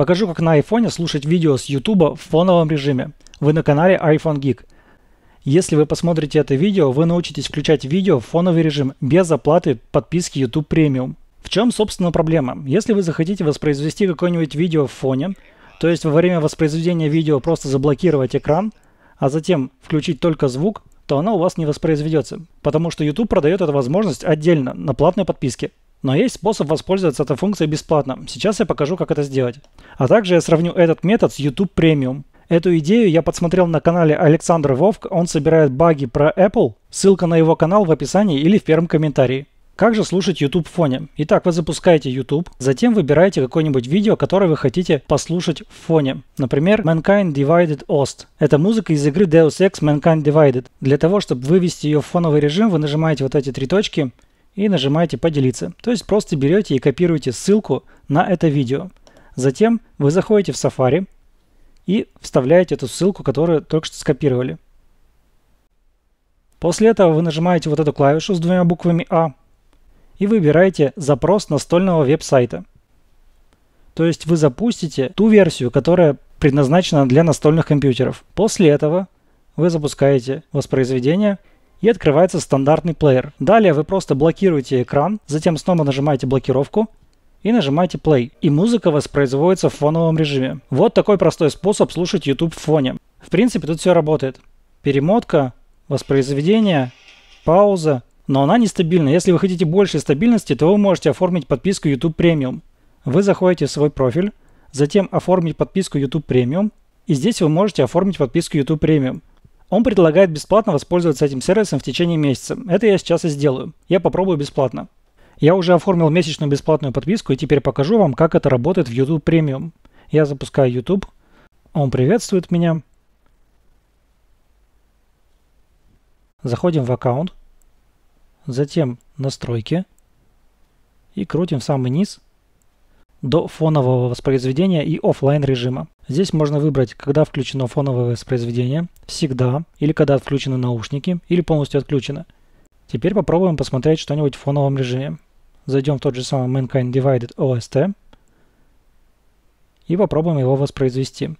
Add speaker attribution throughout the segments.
Speaker 1: Покажу, как на iPhone слушать видео с YouTube в фоновом режиме. Вы на канале iPhone Geek. Если вы посмотрите это видео, вы научитесь включать видео в фоновый режим без оплаты подписки YouTube Premium. В чем, собственно, проблема? Если вы захотите воспроизвести какое-нибудь видео в фоне, то есть во время воспроизведения видео просто заблокировать экран, а затем включить только звук, то оно у вас не воспроизведется, потому что YouTube продает эту возможность отдельно на платной подписке. Но есть способ воспользоваться этой функцией бесплатно. Сейчас я покажу, как это сделать. А также я сравню этот метод с YouTube Premium. Эту идею я подсмотрел на канале Александр Вовк, он собирает баги про Apple. Ссылка на его канал в описании или в первом комментарии. Как же слушать YouTube в фоне? Итак, вы запускаете YouTube, затем выбираете какое-нибудь видео, которое вы хотите послушать в фоне. Например, Mankind Divided Ost. Это музыка из игры Deus Ex Mankind Divided. Для того, чтобы вывести ее в фоновый режим, вы нажимаете вот эти три точки и нажимаете «Поделиться». То есть просто берете и копируете ссылку на это видео. Затем вы заходите в Safari и вставляете эту ссылку, которую только что скопировали. После этого вы нажимаете вот эту клавишу с двумя буквами «А» и выбираете запрос настольного веб-сайта. То есть вы запустите ту версию, которая предназначена для настольных компьютеров. После этого вы запускаете воспроизведение и открывается стандартный плеер. Далее вы просто блокируете экран, затем снова нажимаете блокировку и нажимаете play, и музыка воспроизводится в фоновом режиме. Вот такой простой способ слушать YouTube в фоне. В принципе, тут все работает. Перемотка, воспроизведение, пауза, но она нестабильна. Если вы хотите большей стабильности, то вы можете оформить подписку YouTube Premium. Вы заходите в свой профиль, затем оформить подписку YouTube Premium, и здесь вы можете оформить подписку YouTube Premium. Он предлагает бесплатно воспользоваться этим сервисом в течение месяца. Это я сейчас и сделаю. Я попробую бесплатно. Я уже оформил месячную бесплатную подписку и теперь покажу вам, как это работает в YouTube Premium. Я запускаю YouTube. Он приветствует меня. Заходим в аккаунт. Затем настройки. И крутим в самый низ до фонового воспроизведения и офлайн режима. Здесь можно выбрать, когда включено фоновое воспроизведение, всегда, или когда отключены наушники, или полностью отключено. Теперь попробуем посмотреть что-нибудь в фоновом режиме. Зайдем в тот же самый Mankind Divided OST и попробуем его воспроизвести.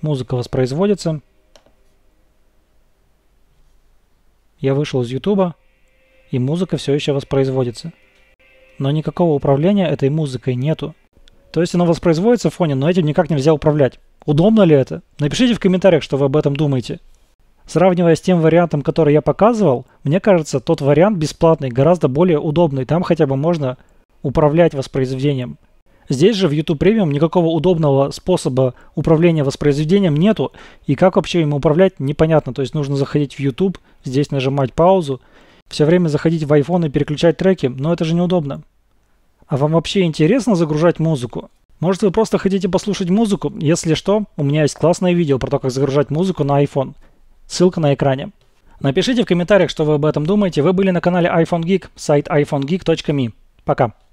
Speaker 1: Музыка воспроизводится. Я вышел из YouTube, и музыка все еще воспроизводится но никакого управления этой музыкой нету. То есть оно воспроизводится в фоне, но этим никак нельзя управлять. Удобно ли это? Напишите в комментариях, что вы об этом думаете. Сравнивая с тем вариантом, который я показывал, мне кажется, тот вариант бесплатный гораздо более удобный. Там хотя бы можно управлять воспроизведением. Здесь же в YouTube Premium никакого удобного способа управления воспроизведением нету, и как вообще им управлять непонятно. То есть нужно заходить в YouTube, здесь нажимать паузу все время заходить в iPhone и переключать треки, но это же неудобно. А вам вообще интересно загружать музыку? Может вы просто хотите послушать музыку? Если что, у меня есть классное видео про то, как загружать музыку на iPhone. Ссылка на экране. Напишите в комментариях, что вы об этом думаете. Вы были на канале iPhone Geek, сайт iPhonegeek.me. Пока.